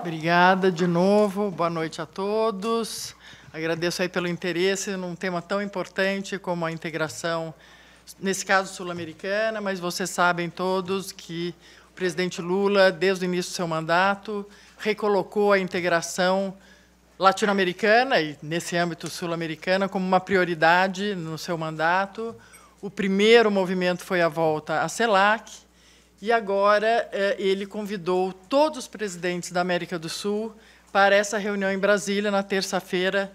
Obrigada de novo, boa noite a todos. Agradeço aí pelo interesse num tema tão importante como a integração, nesse caso sul-americana, mas vocês sabem todos que o presidente Lula, desde o início do seu mandato, recolocou a integração latino-americana e, nesse âmbito sul-americana, como uma prioridade no seu mandato. O primeiro movimento foi a volta à CELAC, e agora é, ele convidou todos os presidentes da América do Sul para essa reunião em Brasília, na terça-feira,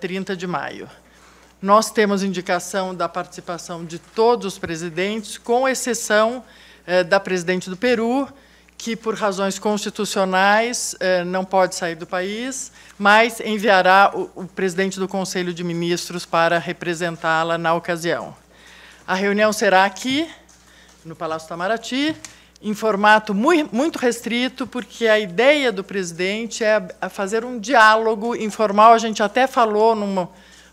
30 é, de maio. Nós temos indicação da participação de todos os presidentes, com exceção é, da presidente do Peru, que, por razões constitucionais, não pode sair do país, mas enviará o presidente do Conselho de Ministros para representá-la na ocasião. A reunião será aqui no Palácio Itamaraty, em formato muito restrito, porque a ideia do presidente é, é fazer um diálogo informal. A gente até falou numa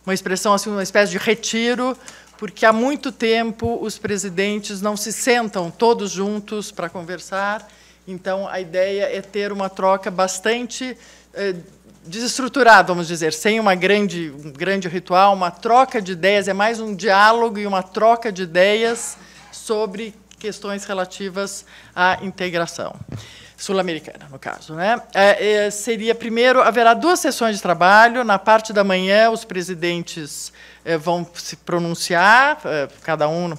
uma expressão assim, uma espécie de retiro, porque há muito tempo os presidentes não se sentam todos juntos para conversar. Então a ideia é ter uma troca bastante eh, desestruturada, vamos dizer, sem uma grande, um grande ritual, uma troca de ideias, é mais um diálogo e uma troca de ideias sobre questões relativas à integração sul-americana, no caso. Né? É, é, seria, primeiro, haverá duas sessões de trabalho. Na parte da manhã, os presidentes é, vão se pronunciar, é, cada um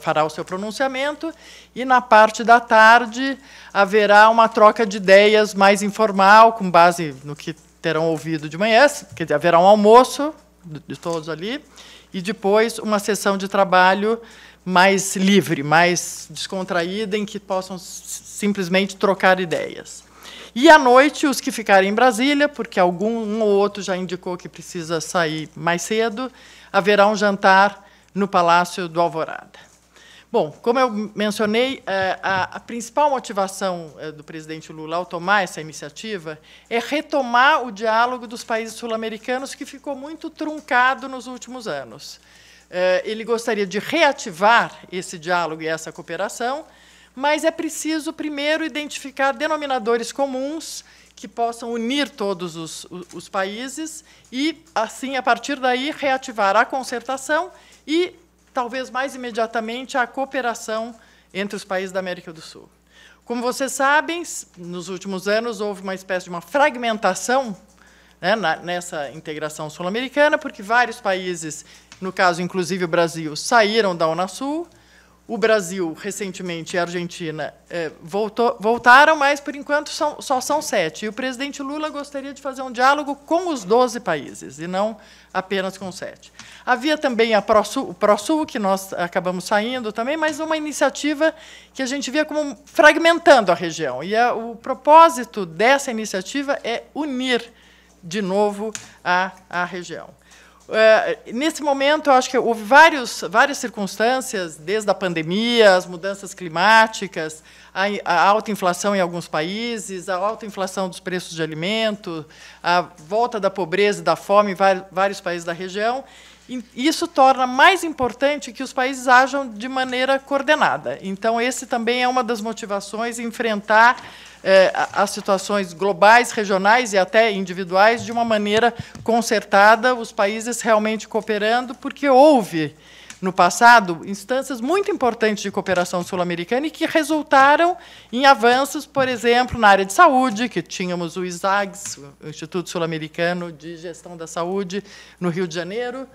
fará o seu pronunciamento, e na parte da tarde haverá uma troca de ideias mais informal, com base no que terão ouvido de manhã, quer dizer, haverá um almoço de todos ali, e depois uma sessão de trabalho mais livre, mais descontraída, em que possam simplesmente trocar ideias. E à noite, os que ficarem em Brasília, porque algum um ou outro já indicou que precisa sair mais cedo, haverá um jantar no Palácio do Alvorada. Bom, como eu mencionei, eh, a, principal motivação eh, do presidente Lula ao tomar essa iniciativa é retomar o diálogo dos países sul-americanos, que ficou muito truncado nos últimos anos. Eh, ele gostaria de reativar esse diálogo e essa cooperação, mas é preciso primeiro identificar denominadores comuns que possam unir todos os, os países e, assim, a partir daí, reativar a concertação e, talvez mais imediatamente, a cooperação entre os países da América do Sul. Como vocês sabem, nos últimos anos houve uma espécie de uma fragmentação né, nessa integração sul-americana, porque vários países no caso, inclusive, o Brasil, saíram da Unasul. O Brasil, recentemente, e a Argentina eh, voltou, voltaram, mas, por enquanto, são, só são sete. E o presidente Lula gostaria de fazer um diálogo com os 12 países, e não apenas com sete. Havia também a ProSul, o ProSul, que nós acabamos saindo também, mas uma iniciativa que a gente via como fragmentando a região. E a, é, o propósito dessa iniciativa é unir de novo a, a região. É, nesse momento, eu acho que houve vários, várias circunstâncias, desde a pandemia, as mudanças climáticas, a, a, alta inflação em alguns países, a alta inflação dos preços de alimento, a volta da pobreza e da fome em vários, países da região. isso torna mais importante que os países ajam de maneira coordenada. Então, esse também é uma das motivações enfrentar é, as situações globais, regionais e até individuais de uma maneira consertada, os países realmente cooperando, porque houve no passado instâncias muito importantes de cooperação sul-americana e que resultaram em avanços, por exemplo, na área de saúde, que tínhamos o ISAGS, o Instituto Sul-Americano de Gestão da Saúde, no Rio de Janeiro.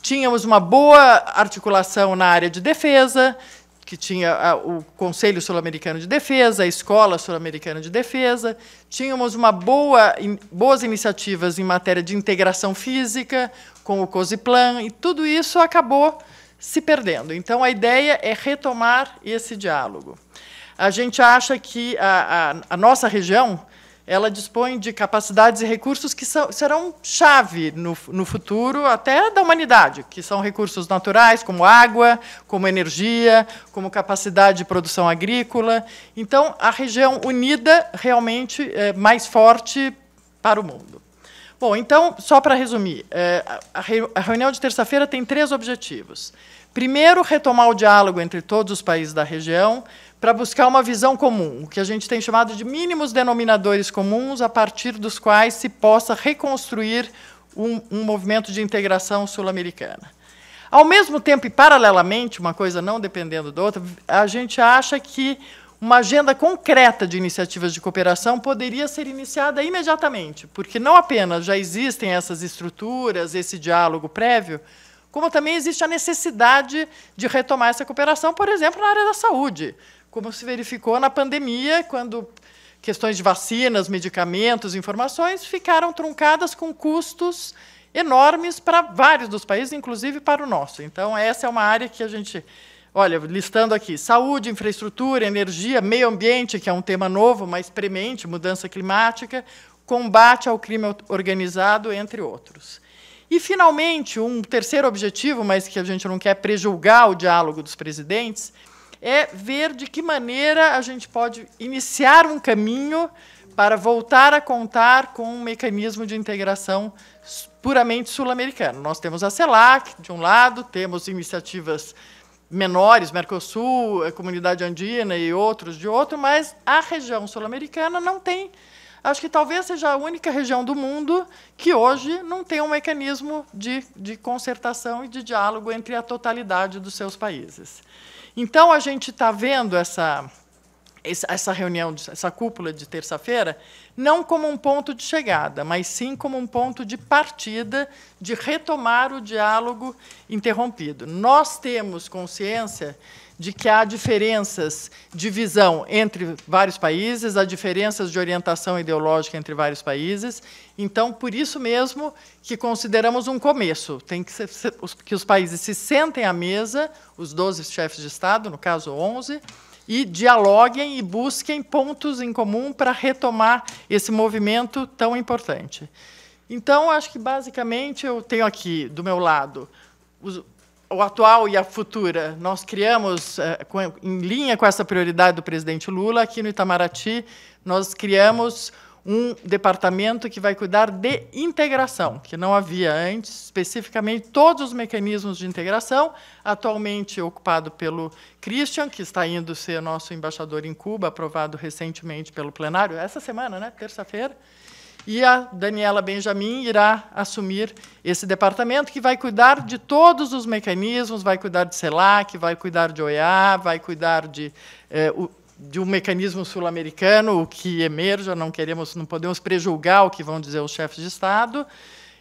Tínhamos uma boa articulação na área de defesa, que tinha o Conselho Sul-Americano de Defesa, a Escola Sul-Americana de Defesa, tínhamos uma boa, boas iniciativas em matéria de integração física com o COSIPLAN, e tudo isso acabou se perdendo. Então, a ideia é retomar esse diálogo. A gente acha que a, a, a nossa região ela dispõe de capacidades e recursos que são, serão chave no, no futuro até da humanidade, que são recursos naturais, como água, como energia, como capacidade de produção agrícola. Então, a região unida realmente é mais forte para o mundo. Bom, então, só para resumir, é, a reunião de terça-feira tem três objetivos. Primeiro, retomar o diálogo entre todos os países da região para buscar uma visão comum, o que a gente tem chamado de mínimos denominadores comuns, a partir dos quais se possa reconstruir um, um movimento de integração sul-americana. Ao mesmo tempo e paralelamente, uma coisa não dependendo da outra, a gente acha que uma agenda concreta de iniciativas de cooperação poderia ser iniciada imediatamente, porque não apenas já existem essas estruturas, esse diálogo prévio, como também existe a necessidade de retomar essa cooperação, por exemplo, na área da saúde como se verificou na pandemia, quando questões de vacinas, medicamentos, informações ficaram truncadas com custos enormes para vários dos países, inclusive para o nosso. Então, essa é uma área que a gente, olha, listando aqui: saúde, infraestrutura, energia, meio ambiente, que é um tema novo, mas premente, mudança climática, combate ao crime organizado, entre outros. E, finalmente, um terceiro objetivo, mas que a gente não quer prejulgar o diálogo dos presidentes, é ver de que maneira a gente pode iniciar um caminho para voltar a contar com um mecanismo de integração puramente sul-americano. Nós temos a CELAC, de um lado, temos iniciativas menores, Mercosul, a comunidade andina e outros de outro, mas a região sul-americana não tem. Acho que talvez seja a única região do mundo que hoje não tem um mecanismo de, de concertação e de diálogo entre a totalidade dos seus países. Então, a gente está vendo essa, essa reunião, essa cúpula de terça-feira, não como um ponto de chegada, mas sim como um ponto de partida, de retomar o diálogo interrompido. Nós temos consciência de que há diferenças de visão entre vários países, há diferenças de orientação ideológica entre vários países. Então, por isso mesmo que consideramos um começo, tem que, ser, que os países se sentem à mesa, os 12 chefes de Estado, no caso 11, e dialoguem e busquem pontos em comum para retomar esse movimento tão importante. Então, acho que basicamente eu tenho aqui do meu lado os, o atual e a futura. Nós criamos, eh, em linha com essa prioridade do presidente Lula, aqui no Itamaraty, nós criamos um departamento que vai cuidar de integração, que não havia antes, especificamente todos os mecanismos de integração, atualmente ocupado pelo Christian, que está indo ser nosso embaixador em Cuba, aprovado recentemente pelo plenário, essa semana, né? terça-feira e a Daniela Benjamin irá assumir esse departamento que vai cuidar de todos os mecanismos, vai cuidar de CELAC, vai cuidar de OEA, vai cuidar de, eh, o, de um mecanismo sul-americano, o que emerja, não queremos, não podemos prejulgar o que vão dizer os chefes de Estado,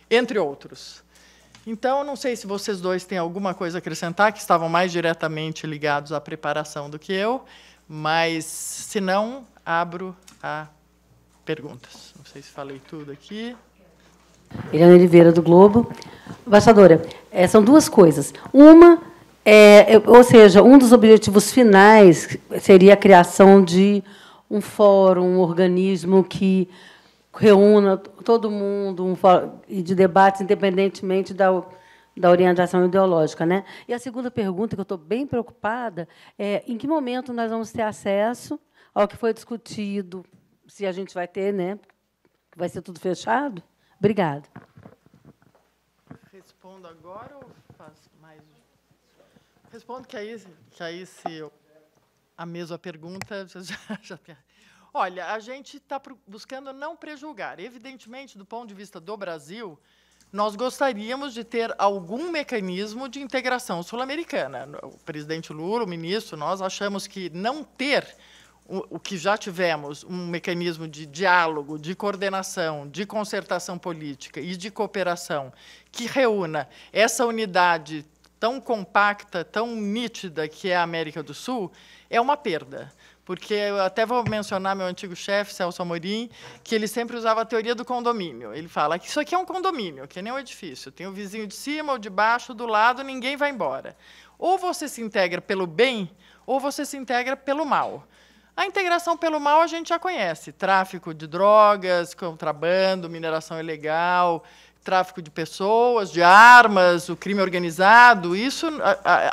entre outros. Então, não sei se vocês dois têm alguma coisa a acrescentar, que estavam mais diretamente ligados à preparação do que eu, mas, se não, abro a perguntas. Não sei se falei tudo aqui. Eliana Oliveira, do Globo. Embaixadora, é, são duas coisas. Uma, é, é, ou seja, um dos objetivos finais seria a criação de um fórum, um organismo que reúna todo mundo um e de debates, independentemente da, da orientação ideológica. Né? E a segunda pergunta, que eu estou bem preocupada, é em que momento nós vamos ter acesso ao que foi discutido se a gente vai ter, né? Vai ser tudo fechado? Obrigada. Respondo agora ou faço mais? Respondo que aí, que aí se eu... a mesma pergunta já, já Olha, a gente está buscando não prejulgar. Evidentemente, do ponto de vista do Brasil, nós gostaríamos de ter algum mecanismo de integração sul-americana. O presidente Lula, o ministro, nós achamos que não ter o, que já tivemos, um mecanismo de diálogo, de coordenação, de concertação política e de cooperação que reúna essa unidade tão compacta, tão nítida que é a América do Sul, é uma perda. Porque eu até vou mencionar meu antigo chefe, Celso Amorim, que ele sempre usava a teoria do condomínio. Ele fala que isso aqui é um condomínio, que nem um edifício. Tem o vizinho de cima, o de baixo, do lado, ninguém vai embora. Ou você se integra pelo bem, ou você se integra pelo mal. A integração pelo mal a gente já conhece: tráfico de drogas, contrabando, mineração ilegal, tráfico de pessoas, de armas, o crime organizado. Isso,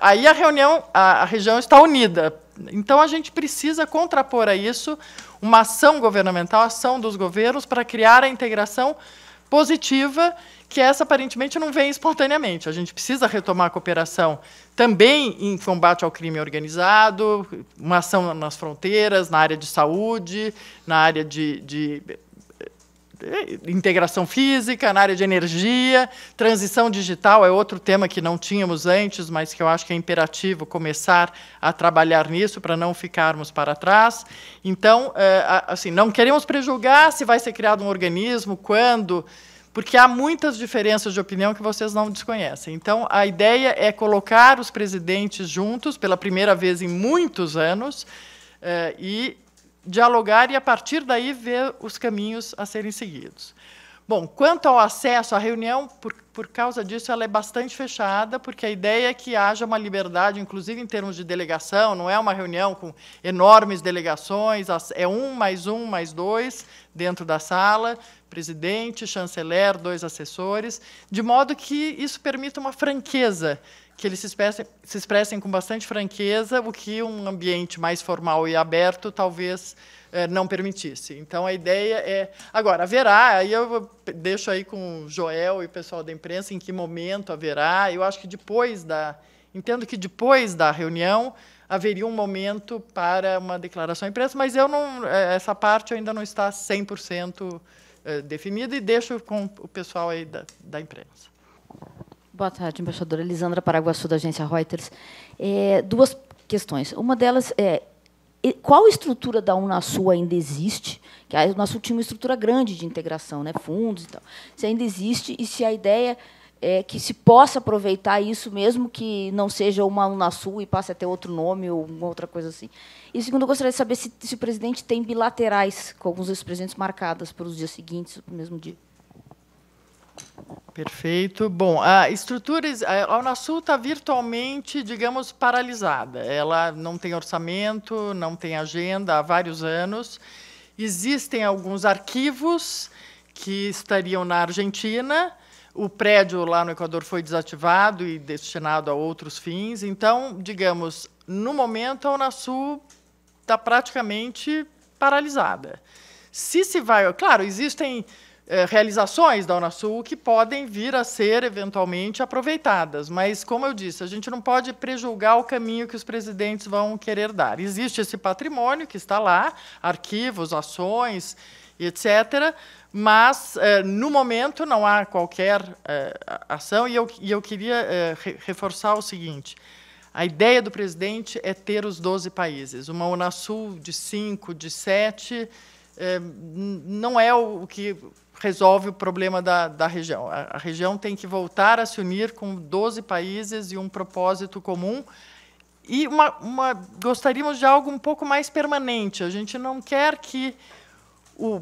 aí a reunião, a, a região está unida. Então a gente precisa contrapor a isso uma ação governamental, ação dos governos para criar a integração positiva, que essa aparentemente não vem espontaneamente. A gente precisa retomar a cooperação também em combate ao crime organizado, uma ação nas fronteiras, na área de saúde, na área de, de é, integração física, na área de energia, transição digital é outro tema que não tínhamos antes, mas que eu acho que é imperativo começar a trabalhar nisso para não ficarmos para trás. Então, é, assim, não queremos prejulgar se vai ser criado um organismo, quando, porque há muitas diferenças de opinião que vocês não desconhecem. Então, a ideia é colocar os presidentes juntos pela primeira vez em muitos anos é, e dialogar e, a partir daí, ver os caminhos a serem seguidos. Bom, quanto ao acesso à reunião, por, por causa disso, ela é bastante fechada, porque a ideia é que haja uma liberdade, inclusive em termos de delegação, não é uma reunião com enormes delegações, é um mais um mais dois dentro da sala, presidente, chanceler, dois assessores, de modo que isso permita uma franqueza que eles se expressem, se expressem com bastante franqueza, o que um ambiente mais formal e aberto talvez eh, não permitisse. Então, a ideia é... Agora, haverá, aí eu deixo aí com o Joel e o pessoal da imprensa em que momento haverá. Eu acho que depois da... Entendo que depois da reunião haveria um momento para uma declaração à imprensa, mas eu não, eh, essa parte ainda não está 100% eh, definida e deixo com o pessoal aí da, da imprensa. Boa tarde, embaixadora Elisandra Paraguaçu, da agência Reuters. É, duas questões. Uma delas é qual estrutura da Unasul ainda existe? Que a Unasul tinha uma estrutura grande de integração, né, fundos e tal. Se ainda existe e se a ideia é que se possa aproveitar isso mesmo que não seja uma Unasul e passe a ter outro nome ou outra coisa assim. E segundo, eu gostaria de saber se, se o presidente tem bilaterais com alguns dos presidentes marcadas para os dias seguintes, no mesmo dia. Perfeito. Bom, a estrutura, a Unasul está virtualmente, digamos, paralisada. Ela não tem orçamento, não tem agenda há vários anos. Existem alguns arquivos que estariam na Argentina. O prédio lá no Equador foi desativado e destinado a outros fins. Então, digamos, no momento, a Unasul está praticamente paralisada. Se se vai... Claro, existem eh, realizações da Unasul que podem vir a ser eventualmente aproveitadas. Mas, como eu disse, a gente não pode prejulgar o caminho que os presidentes vão querer dar. Existe esse patrimônio que está lá, arquivos, ações, etc. Mas, eh, no momento, não há qualquer eh, ação. E eu, e eu queria reforçar o seguinte. A ideia do presidente é ter os 12 países, uma Unasul de 5, de 7, é, não é o que resolve o problema da, da região. A, a, região tem que voltar a se unir com 12 países e um propósito comum. E uma, uma, gostaríamos de algo um pouco mais permanente. A gente não quer que o,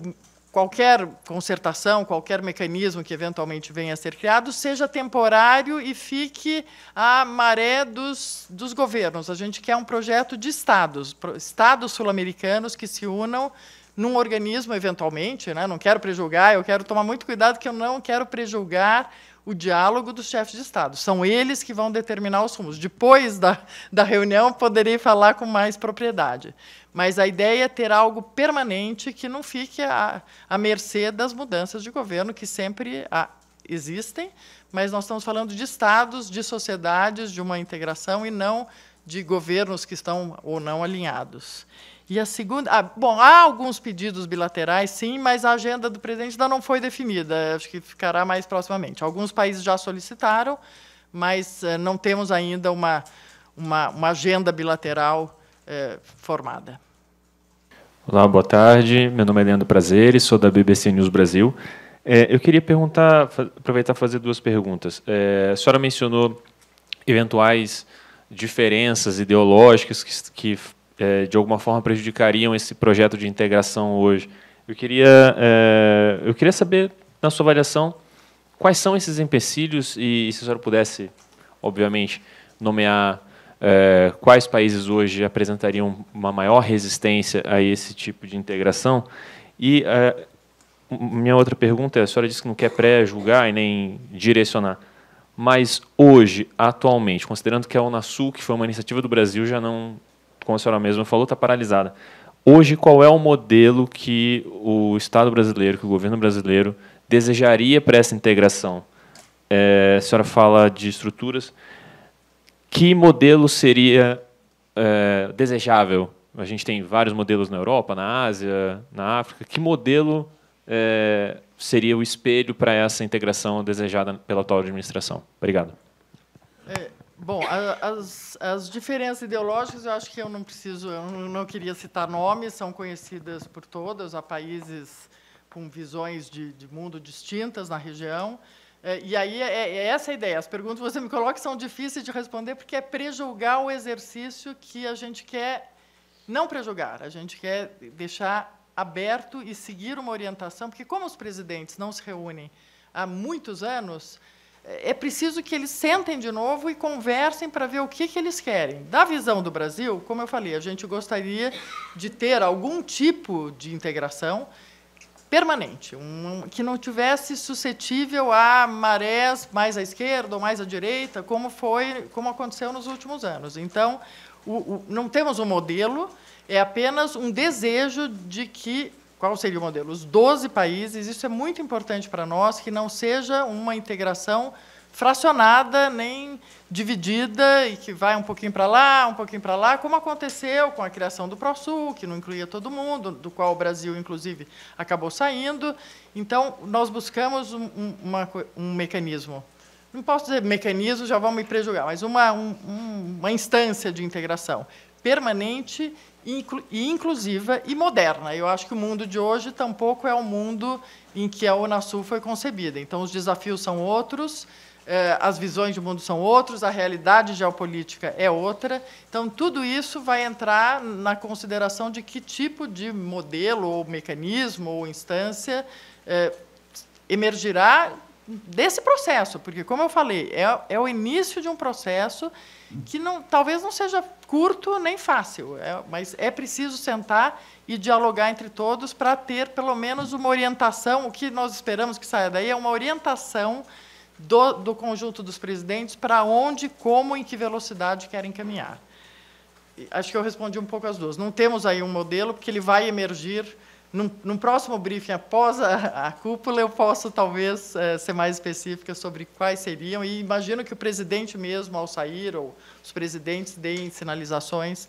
qualquer concertação, qualquer mecanismo que eventualmente venha a ser criado seja temporário e fique à maré dos, dos governos. A gente quer um projeto de estados, estados sul-americanos que se unam num organismo, eventualmente, né? não quero prejulgar, eu quero tomar muito cuidado que eu não quero prejulgar o diálogo dos chefes de Estado. São eles que vão determinar os rumos. Depois da, da reunião, poderei falar com mais propriedade. Mas a ideia é ter algo permanente que não fique à, à mercê das mudanças de governo, que sempre há, ah, existem, mas nós estamos falando de Estados, de sociedades, de uma integração e não de governos que estão ou não alinhados. E a segunda. Ah, bom, há alguns pedidos bilaterais, sim, mas a agenda do presidente ainda não foi definida. É, acho que ficará mais proximamente. Alguns países já solicitaram, mas eh, não temos ainda uma, uma, uma agenda bilateral eh, formada. Olá, boa tarde. Meu nome é Leandro Prazeres, sou da BBC News Brasil. É, eu queria perguntar, aproveitar e fazer duas perguntas. É, a senhora mencionou eventuais diferenças ideológicas que, que é, de alguma forma prejudicariam esse projeto de integração hoje. Eu queria, é, eu queria saber, na sua avaliação, quais são esses empecilhos e, e se a senhora pudesse, obviamente, nomear é, quais países hoje apresentariam uma maior resistência a esse tipo de integração. E é, minha outra pergunta é, a senhora disse que não quer pré-julgar e nem direcionar, mas hoje, atualmente, considerando que a Unasul, que foi uma iniciativa do Brasil, já não como a senhora mesma falou, está paralisada. Hoje, qual é o modelo que o Estado brasileiro, que o governo brasileiro desejaria para essa integração? É, a senhora fala de estruturas. Que modelo seria é, desejável? A gente tem vários modelos na Europa, na Ásia, na África. Que modelo é, seria o espelho para essa integração desejada pela atual administração? Obrigado. Bom, as, as diferenças ideológicas, eu acho que eu não preciso, eu não queria citar nomes, são conhecidas por todas, há países com visões de, de mundo distintas na região. É, e aí é, é, é essa a ideia. As perguntas que você me coloca são difíceis de responder, porque é prejulgar o exercício que a gente quer não prejulgar, a gente quer deixar aberto e seguir uma orientação, porque como os presidentes não se reúnem há muitos anos, é preciso que eles sentem de novo e conversem para ver o que, que eles querem. Da visão do Brasil, como eu falei, a gente gostaria de ter algum tipo de integração permanente, um, que não tivesse suscetível a marés mais à esquerda ou mais à direita, como foi, como aconteceu nos últimos anos. Então, o, o, não temos um modelo, é apenas um desejo de que qual seria o modelo? Os 12 países, isso é muito importante para nós, que não seja uma integração fracionada, nem dividida, e que vai um pouquinho para lá, um pouquinho para lá, como aconteceu com a criação do ProSul, que não incluía todo mundo, do qual o Brasil, inclusive, acabou saindo. Então, nós buscamos um, uma, um mecanismo. Não posso dizer mecanismo, já vão me prejugar, mas uma, um, uma instância de integração permanente inclu e inclusiva e moderna. Eu acho que o mundo de hoje tampouco é o mundo em que a Unasul foi concebida. Então, os desafios são outros, eh, as visões de mundo são outros, a realidade geopolítica é outra. Então, tudo isso vai entrar na consideração de que tipo de modelo, ou mecanismo, ou instância eh, emergirá desse processo, porque como eu falei, é, é o início de um processo que não, talvez não seja curto nem fácil, é, mas é preciso sentar e dialogar entre todos para ter pelo menos uma orientação. O que nós esperamos que saia daí é uma orientação do, do conjunto dos presidentes para onde, como, em que velocidade querem caminhar. Acho que eu respondi um pouco as duas. Não temos aí um modelo, porque ele vai emergir num, num próximo briefing após a, a, cúpula, eu posso talvez é, ser mais específica sobre quais seriam. E imagino que o presidente mesmo, ao sair, ou os presidentes deem sinalizações.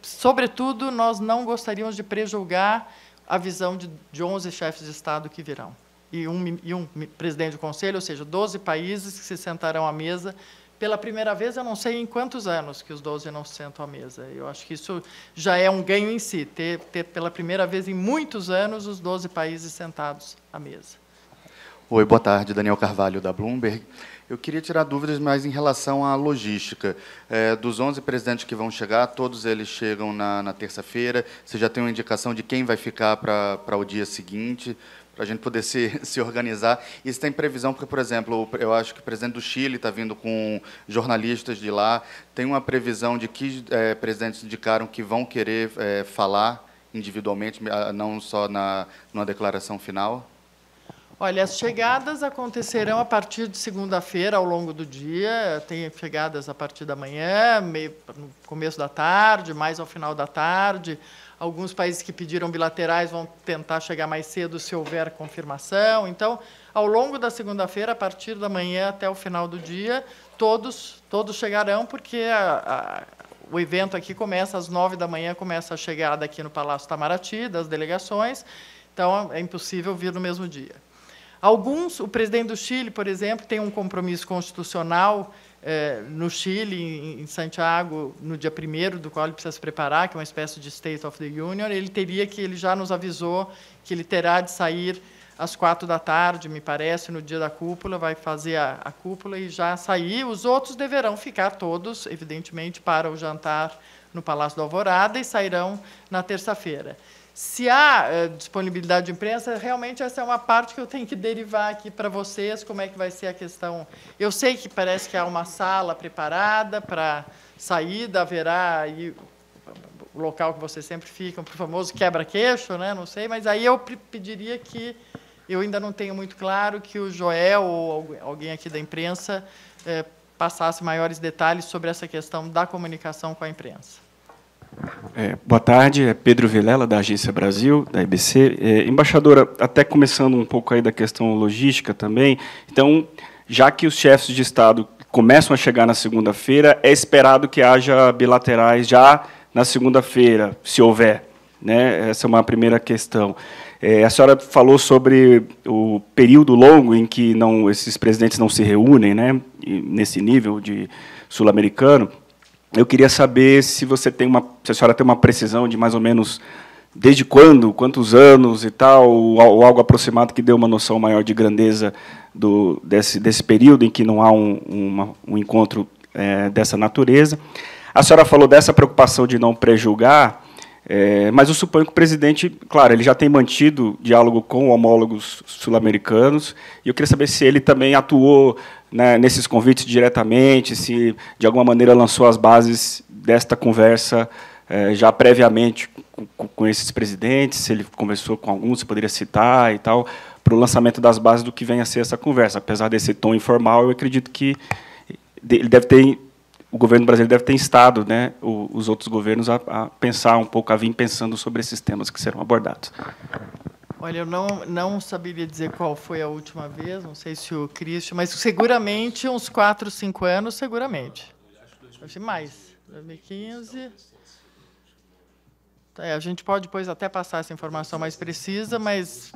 Sobretudo, nós não gostaríamos de prejulgar a visão de, de 11 chefes de Estado que virão. E um, e um presidente do Conselho, ou seja, 12 países que se sentarão à mesa pela primeira vez, eu não sei em quantos anos que os 12 não se sentam à mesa. Eu acho que isso já é um ganho em si, ter, ter pela primeira vez em muitos anos os 12 países sentados à mesa. Oi, boa tarde, Daniel Carvalho, da Bloomberg. Eu queria tirar dúvidas mais em relação à logística. É, dos 11 presidentes que vão chegar, todos eles chegam na, na terça-feira. Você já tem uma indicação de quem vai ficar para o dia seguinte? para a gente poder se, se organizar. Isso tem previsão, porque, por exemplo, eu acho que o presidente do Chile está vindo com jornalistas de lá. Tem uma previsão de que é, presidentes indicaram que vão querer é, falar individualmente, eh, não só na, numa declaração final? Olha, as chegadas acontecerão a partir de segunda-feira, ao longo do dia. Tem chegadas a partir da manhã, meio, no começo da tarde, mais ao final da tarde. Alguns países que pediram bilaterais vão tentar chegar mais cedo se houver confirmação. Então, ao longo da segunda-feira, a partir da manhã até o final do dia, todos todos chegarão, porque a, a, o evento aqui começa às nove da manhã, começa a chegada aqui no Palácio Itamaraty das delegações. Então, é impossível vir no mesmo dia. Alguns, o presidente do Chile, por exemplo, tem um compromisso constitucional é, no Chile, em Santiago, no dia primeiro, do qual ele precisa se preparar, que é uma espécie de State of the Union, ele teria que, ele já nos avisou que ele terá de sair às quatro da tarde, me parece, no dia da cúpula, vai fazer a, a cúpula e já sair. Os outros deverão ficar todos, evidentemente, para o jantar no Palácio da Alvorada e sairão na terça-feira se há é, disponibilidade de imprensa, realmente essa é uma parte que eu tenho que derivar aqui para vocês, como é que vai ser a questão. Eu sei que parece que há uma sala preparada para saída, haverá aí o local que vocês sempre ficam para o famoso quebra-queixo, né? não sei, mas aí eu pediria que, eu ainda não tenho muito claro, que o Joel ou alguém aqui da imprensa é, passasse maiores detalhes sobre essa questão da comunicação com a imprensa. É, boa tarde, é Pedro Vilela, da Agência Brasil, da IBC. É, embaixadora, até começando um pouco aí da questão logística também, então, já que os chefes de Estado começam a chegar na segunda-feira, é esperado que haja bilaterais já na segunda-feira, se houver. Né? Essa é uma primeira questão. É, a senhora falou sobre o período longo em que não, esses presidentes não se reúnem, né? nesse nível de sul-americano. Eu queria saber se você tem uma, se a senhora tem uma precisão de mais ou menos desde quando, quantos anos e tal, ou algo aproximado que dê uma noção maior de grandeza do, desse, desse período em que não há um, uma, um encontro é, dessa natureza. A senhora falou dessa preocupação de não prejulgar. É, mas eu suponho que o presidente, claro, ele já tem mantido diálogo com homólogos sul-americanos, e eu queria saber se ele também atuou né, nesses convites diretamente, se de alguma maneira lançou as bases desta conversa é, já previamente com, com, esses presidentes, se ele conversou com alguns, se poderia citar e tal, para o lançamento das bases do que vem a ser essa conversa. Apesar desse tom informal, eu acredito que ele deve ter o governo brasileiro deve ter instado né, os outros governos a, a, pensar um pouco, a vir pensando sobre esses temas que serão abordados. Olha, eu não, não saberia dizer qual foi a última vez, não sei se o Cristo, mas seguramente uns 4, 5 anos, seguramente. Acho mais, 2015. É, a gente pode depois até passar essa informação mais precisa, mas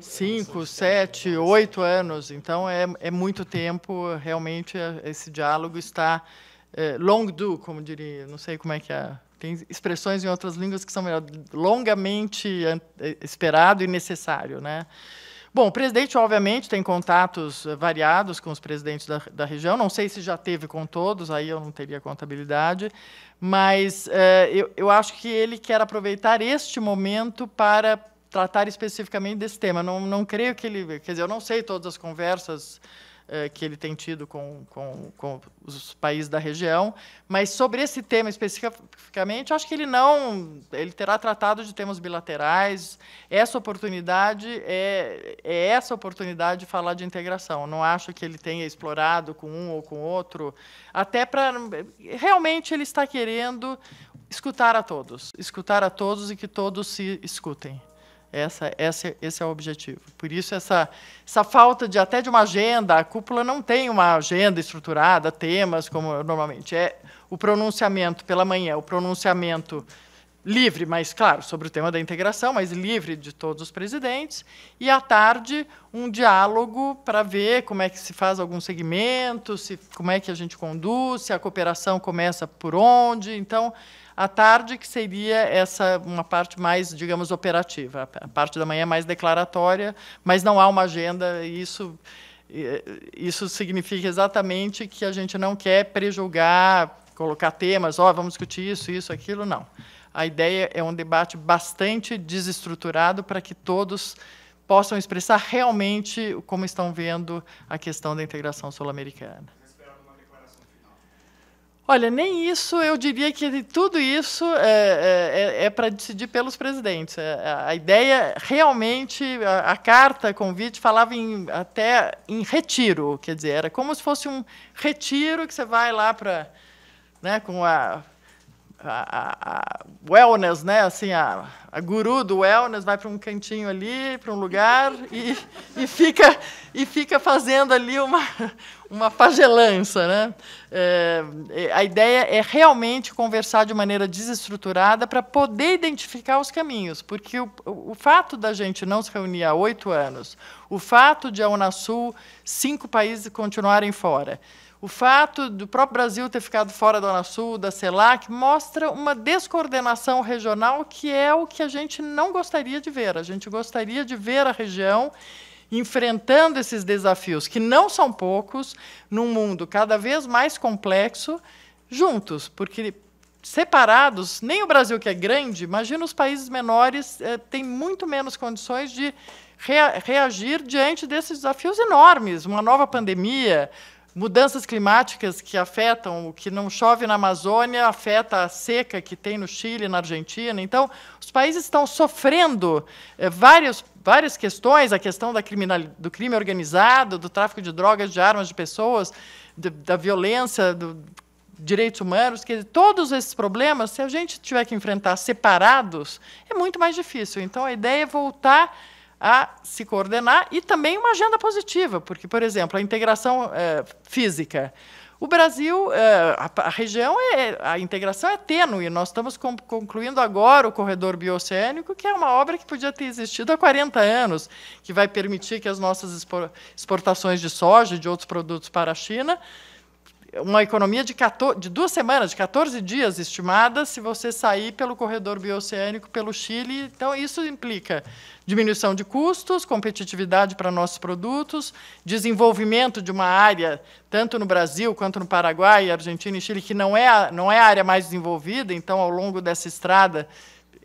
cinco, sete, oito anos. Então, é, é muito tempo. Realmente, esse diálogo está é, long do, como diria, não sei como é que é. Tem expressões em outras línguas que são melhor, longamente é, esperado e necessário, né? Bom, o presidente, obviamente, tem contatos é, variados com os presidentes da, da, região. Não sei se já teve com todos, aí eu não teria contabilidade. Mas é, eu, eu acho que ele quer aproveitar este momento para tratar especificamente desse tema. Não, não creio que ele. Quer dizer, eu não sei todas as conversas eh, que ele tem tido com, com, com, os países da região. Mas sobre esse tema especificamente, acho que ele não. Ele terá tratado de temas bilaterais. Essa oportunidade é, é essa oportunidade de falar de integração. Não acho que ele tenha explorado com um ou com outro, até para. Realmente ele está querendo escutar a todos, escutar a todos e que todos se escutem. Essa, essa, esse é o objetivo. Por isso, essa, essa falta de até de uma agenda, a cúpula não tem uma agenda estruturada, temas, como normalmente. É o pronunciamento pela manhã, o pronunciamento livre, mas claro, sobre o tema da integração, mas livre de todos os presidentes, e à tarde um diálogo para ver como é que se faz algum segmento, se, como é que a gente conduz, se a cooperação começa por onde. Então, à tarde que seria essa uma parte mais, digamos, operativa, a parte da manhã é mais declaratória, mas não há uma agenda, e isso isso significa exatamente que a gente não quer prejulgar, colocar temas, ó, oh, vamos discutir isso, isso, aquilo, não a ideia é um debate bastante desestruturado para que todos possam expressar realmente como estão vendo a questão da integração sul-americana. Olha, nem isso, eu diria que tudo isso é, é, é, é para decidir pelos presidentes. É, a, ideia, realmente, a, a carta, convite, falava em, até em retiro, quer dizer, era como se fosse um retiro que você vai lá para, né, com a a, a, wellness, né? Assim, a, a guru do wellness vai para um cantinho ali, para um lugar e, e fica e fica fazendo ali uma uma fagelança, né? É, é a ideia é realmente conversar de maneira desestruturada para poder identificar os caminhos, porque o, o fato da gente não se reunir há oito anos, o fato de a Unasul cinco países continuarem fora o fato do próprio Brasil ter ficado fora da Sul da CELAC, mostra uma descoordenação regional que é o que a gente não gostaria de ver. A gente gostaria de ver a região enfrentando esses desafios, que não são poucos, num mundo cada vez mais complexo, juntos, porque separados, nem o Brasil que é grande, imagina os países menores eh, têm muito menos condições de rea reagir diante desses desafios enormes, uma nova pandemia, mudanças climáticas que afetam o que não chove na Amazônia, afeta a seca que tem no Chile, na Argentina. Então, os países estão sofrendo é, várias questões, a questão da criminal, do crime organizado, do tráfico de drogas, de armas, de pessoas, de, da violência, do direitos humanos, que todos esses problemas, se a gente tiver que enfrentar separados, é muito mais difícil. Então, a ideia é voltar a se coordenar e também uma agenda positiva, porque, por exemplo, a integração é, física. O Brasil, eh, a, a, região, é, a integração é tênue. Nós estamos concluindo agora o corredor bioceânico, que é uma obra que podia ter existido há 40 anos, que vai permitir que as nossas exportações de soja e de outros produtos para a China uma economia de, 14, de duas semanas, de 14 dias estimada, se você sair pelo corredor bioceânico, pelo Chile. Então, isso implica diminuição de custos, competitividade para nossos produtos, desenvolvimento de uma área, tanto no Brasil quanto no Paraguai, Argentina e Chile, que não é a, não é a área mais desenvolvida, então, ao longo dessa estrada,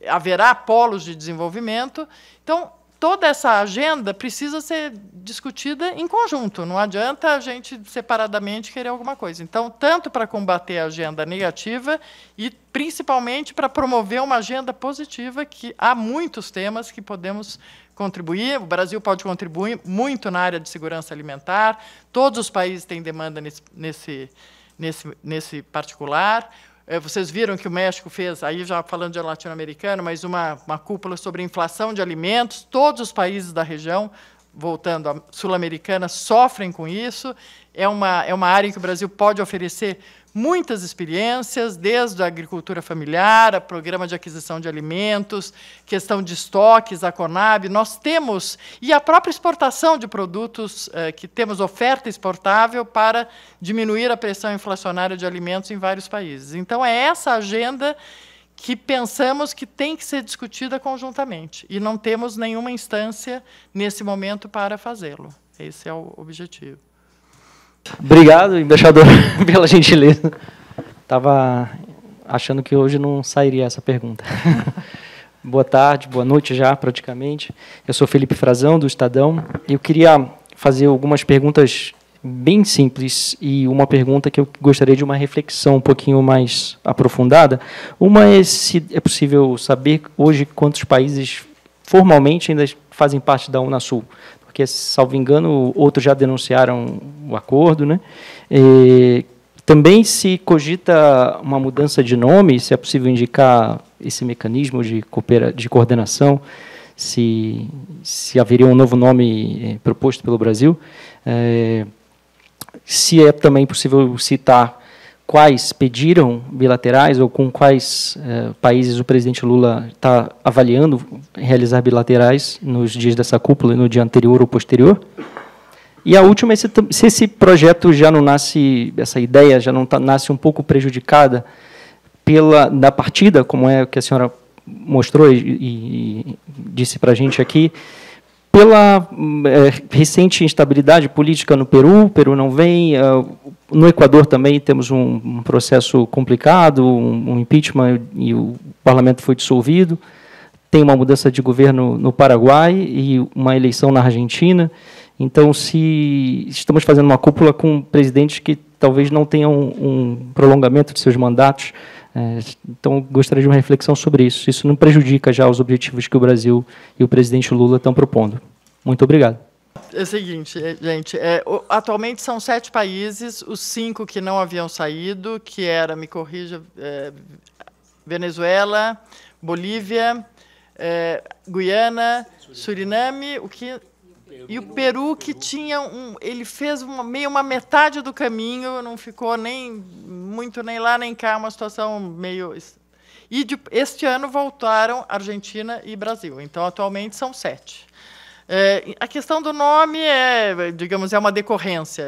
haverá polos de desenvolvimento. Então, toda essa agenda precisa ser discutida em conjunto. Não adianta a gente separadamente querer alguma coisa. Então, tanto para combater a agenda negativa e principalmente para promover uma agenda positiva, que há muitos temas que podemos contribuir. O Brasil pode contribuir muito na área de segurança alimentar. Todos os países têm demanda nesse nesse nesse, nesse particular. É, vocês viram que o México fez, aí já falando de latino-americano, mas uma, uma cúpula sobre inflação de alimentos, todos os países da região, voltando à sul-americana, sofrem com isso, é uma, é uma área que o Brasil pode oferecer muitas experiências, desde a agricultura familiar, a programa de aquisição de alimentos, questão de estoques, a Conab, nós temos, e a própria exportação de produtos, eh, que temos oferta exportável para diminuir a pressão inflacionária de alimentos em vários países. Então, é essa agenda que pensamos que tem que ser discutida conjuntamente, e não temos nenhuma instância nesse momento para fazê-lo. Esse é o objetivo. Obrigado, embaixador, pela gentileza. Estava achando que hoje não sairia essa pergunta. boa tarde, boa noite já, praticamente. Eu sou Felipe Frazão, do Estadão. Eu queria fazer algumas perguntas bem simples e uma pergunta que eu gostaria de uma reflexão um pouquinho mais aprofundada. Uma é se é possível saber hoje quantos países formalmente ainda fazem parte da Unasul porque, salvo engano, outros já denunciaram o acordo, né? E, também se cogita uma mudança de nome, se é possível indicar esse mecanismo de, coopera de coordenação, se, se haveria um novo nome eh, proposto pelo Brasil. É, se é também possível citar quais pediram bilaterais ou com quais eh, países o presidente Lula está avaliando realizar bilaterais nos dias dessa cúpula, no dia anterior ou posterior? E a última é se, se esse projeto já não nasce, essa ideia já não tá, nasce um pouco prejudicada pela da partida, como é o que a senhora mostrou e, e disse para a gente aqui, pela é, recente instabilidade política no Peru, o Peru não vem, eh, no Equador também temos um, um processo complicado, um, um, impeachment e o parlamento foi dissolvido. Tem uma mudança de governo no Paraguai e uma eleição na Argentina. Então, se estamos fazendo uma cúpula com presidentes que talvez não tenham um prolongamento de seus mandatos, é, então gostaria de uma reflexão sobre isso. Isso não prejudica já os objetivos que o Brasil e o presidente Lula estão propondo. Muito obrigado é o seguinte, é, gente, é, atualmente são sete países, os cinco que não haviam saído, que era, me corrija, é, Venezuela, Bolívia, é, Guiana, Suriname, o que e o Peru que tinha um, ele fez uma, meio uma metade do caminho, não ficou nem muito nem lá nem cá, uma situação meio e de, este ano voltaram Argentina e Brasil. Então atualmente são sete. É, a questão do nome é, digamos, é uma decorrência.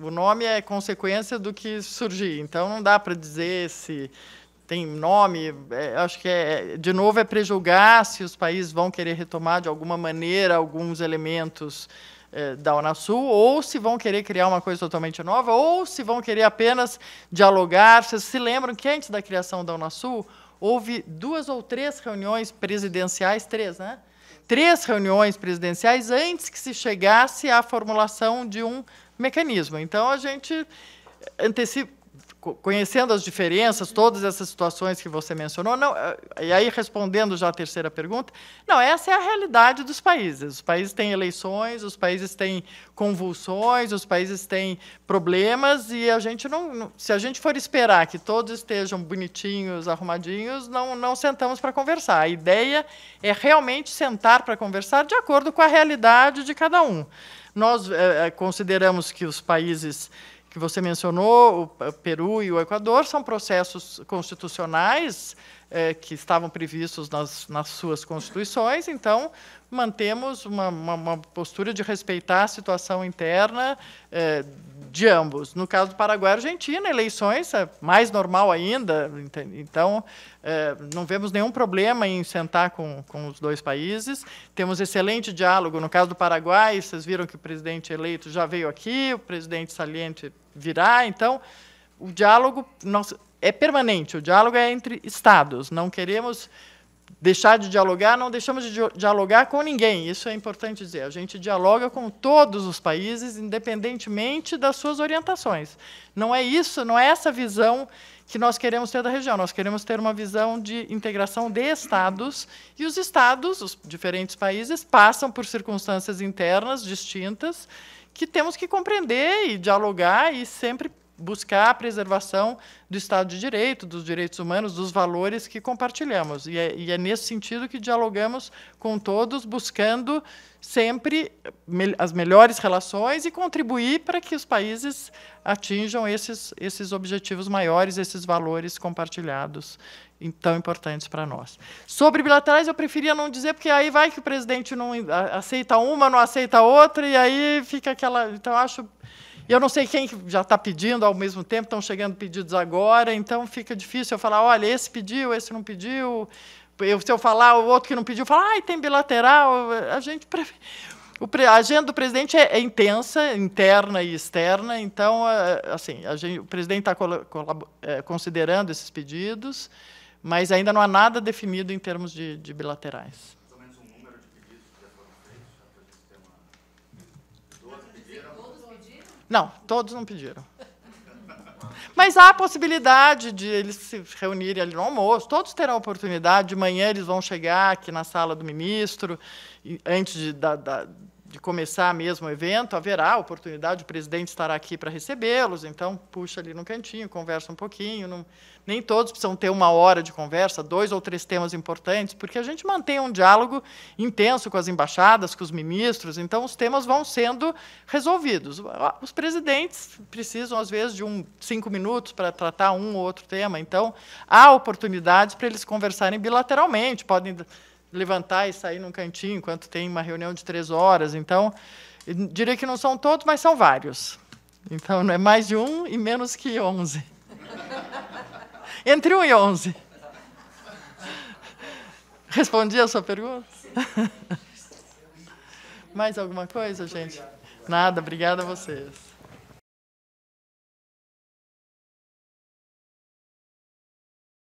O nome é consequência do que surgir. Então, não dá para dizer se tem nome. É, acho que, é, de novo, é prejulgar se os países vão querer retomar, de alguma maneira, alguns elementos é, da Unasul, ou se vão querer criar uma coisa totalmente nova, ou se vão querer apenas dialogar. Vocês se lembram que, antes da criação da Unasul, houve duas ou três reuniões presidenciais, três, né? três reuniões presidenciais antes que se chegasse à formulação de um mecanismo. Então, a gente antecipa, conhecendo as diferenças, todas essas situações que você mencionou, não, eh, e aí respondendo já a terceira pergunta, não, essa é a realidade dos países. Os países têm eleições, os países têm convulsões, os países têm problemas e a gente não, se a gente for esperar que todos estejam bonitinhos, arrumadinhos, não, não sentamos para conversar. A ideia é realmente sentar para conversar de acordo com a realidade de cada um. Nós eh, eh, consideramos que os países que você mencionou, o Peru e o Equador, são processos constitucionais é, que estavam previstos nas, nas, suas constituições, então mantemos uma, uma, uma, postura de respeitar a situação interna é, de ambos. No caso do Paraguai e Argentina, eleições é mais normal ainda, então é, não vemos nenhum problema em sentar com, com os dois países. Temos excelente diálogo. No caso do Paraguai, vocês viram que o presidente eleito já veio aqui, o presidente saliente virá, então o diálogo nós é permanente, o diálogo é entre Estados. Não queremos deixar de dialogar, não deixamos de dialogar com ninguém. Isso é importante dizer. A gente dialoga com todos os países, independentemente das suas orientações. Não é isso, não é essa visão que nós queremos ter da região. Nós queremos ter uma visão de integração de estados e os estados, os diferentes países, passam por circunstâncias internas distintas que temos que compreender e dialogar e sempre buscar a preservação do Estado de Direito, dos direitos humanos, dos valores que compartilhamos. E é, e é nesse sentido que dialogamos com todos, buscando sempre me as melhores relações e contribuir para que os países atinjam esses, esses objetivos maiores, esses valores compartilhados tão importantes para nós. Sobre bilaterais, eu preferia não dizer, porque aí vai que o presidente não aceita uma, não aceita outra, e aí fica aquela. Então, acho e eu não sei quem já está pedindo ao mesmo tempo, estão chegando pedidos agora, então fica difícil eu falar, olha, esse pediu, esse não pediu. Eu, se eu falar o outro que não pediu, falar, ai, ah, tem bilateral. A gente a agenda do presidente é, é, intensa, interna e externa, então, assim, gente, o presidente está é, considerando esses pedidos, mas ainda não há nada definido em termos de, de bilaterais. Não, todos não pediram. Mas há a possibilidade de eles se reunirem ali no almoço, todos terão a oportunidade, de manhã eles vão chegar aqui na sala do ministro, antes de, da, da de começar mesmo o evento, haverá oportunidade, o presidente estará aqui para recebê-los, então puxa ali no cantinho, conversa um pouquinho. Não, nem todos precisam ter uma hora de conversa, dois ou três temas importantes, porque a gente mantém um diálogo intenso com as embaixadas, com os ministros, então os temas vão sendo resolvidos. Os presidentes precisam, às vezes, de um, cinco minutos para tratar um ou outro tema, então há oportunidades para eles conversarem bilateralmente, podem levantar e sair num cantinho enquanto tem uma reunião de três horas. Então, diria que não são todos, mas são vários. Então, não é mais de um e menos que onze. Entre um e onze. Respondi a sua pergunta? Mais alguma coisa, gente? Nada, obrigada a vocês.